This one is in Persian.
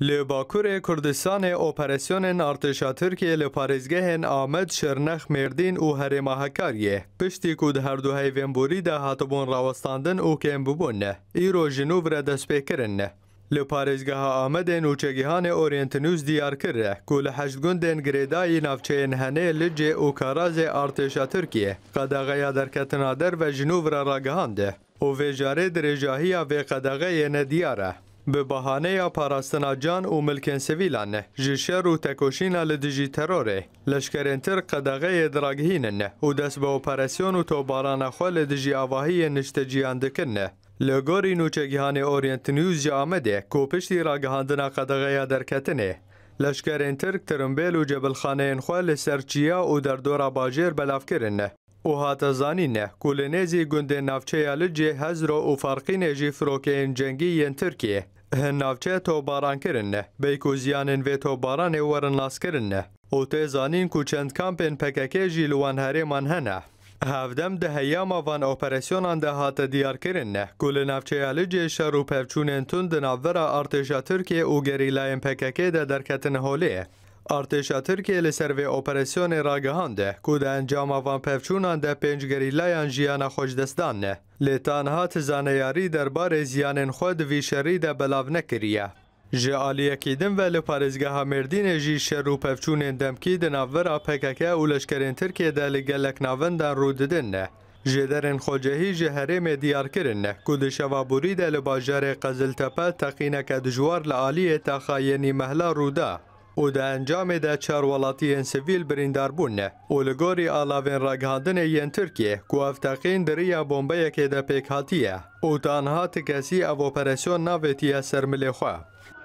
لباکور کردستان اپریسیون ارتشا ترکیه لپارزگه آمد شرنخ مردین و هرم هکاریه پشتی کود هر دو هیوین بوری ده هاتبون راوستاندن او کم ببون ایرو جنوب را دست بکرن لپارزگه آمدن و چگیهان اورینتنوز دیار کرده کل هشت گندن گریدای نافچه هنه لجه و کاراز ارتشا ترکیه قداغه یا درکتنادر و جنوب را را گهانده او ویجاره درجاهی و قداغه ینه دیاره به بهانه پاراستنا جان و ملکن سویلان جشر و تکوشینا لدجی تروره لشکرین تر قدغه دراگهینن و دست به اپراسیون و توباران خواه لدجی آواهی نشتجیان دکن لگوری نوچگیهان اورینت نیوز جا آمده کوپشتی راگهاندنا قدغه درکتنه لشکرین ترک ترنبیل و جبل خانه خواه لسرچیا و در دور باجر بلاف کرن او هات زانینه کولنیزی گند نافچه لجه هزرو و فرقین جی فروکین جنگی ین ترکیه هەنناوچێت تۆبارانکردنە بیکوزیانن و باران اورن تۆبارانێ وەرن لاسکردنە ئەو تێزانین و چەند کامپێن پەکەکێژی لوان ده هەنا. هەفدەم دەهەیە ماڤان ئۆپەرسیۆنان دیار دیارکردنە گو لە ناوچەیالجێ شەر و پەرچوونێن تون دناوەرە ئارتێژە تورکێ و گەریلایەن ده درکتن هۆلەیە. ارتش ترکیه لسر و اپریشن راگهان ده کود انجام آوان پفچونان ده پنج گریلایان جیان خوش دستان نه لیتان ها تزانیاری در زیان خود وی شری ده بلاو نکریه جه آلیه کیدن و لپارزگه ها مردین جی شروع پفچون دمکی ده نوورا پککه کردن ترکیه ده لگلک نوون دن رود دن نه جدرن خوجهی جهره می دیار کرن نه کود شوابوری ده لباجار قزل تپه تقینه کدجوار لعالیه تخاینی روده او د انجام د چرولاتی ولاتیان سویل بریندار بونه و لگوری آلاوین راگهاندن این ترکیه که افتاقین دریا بومبه که د او او تانها تکسی او اپریسیون سر سرمله خواه.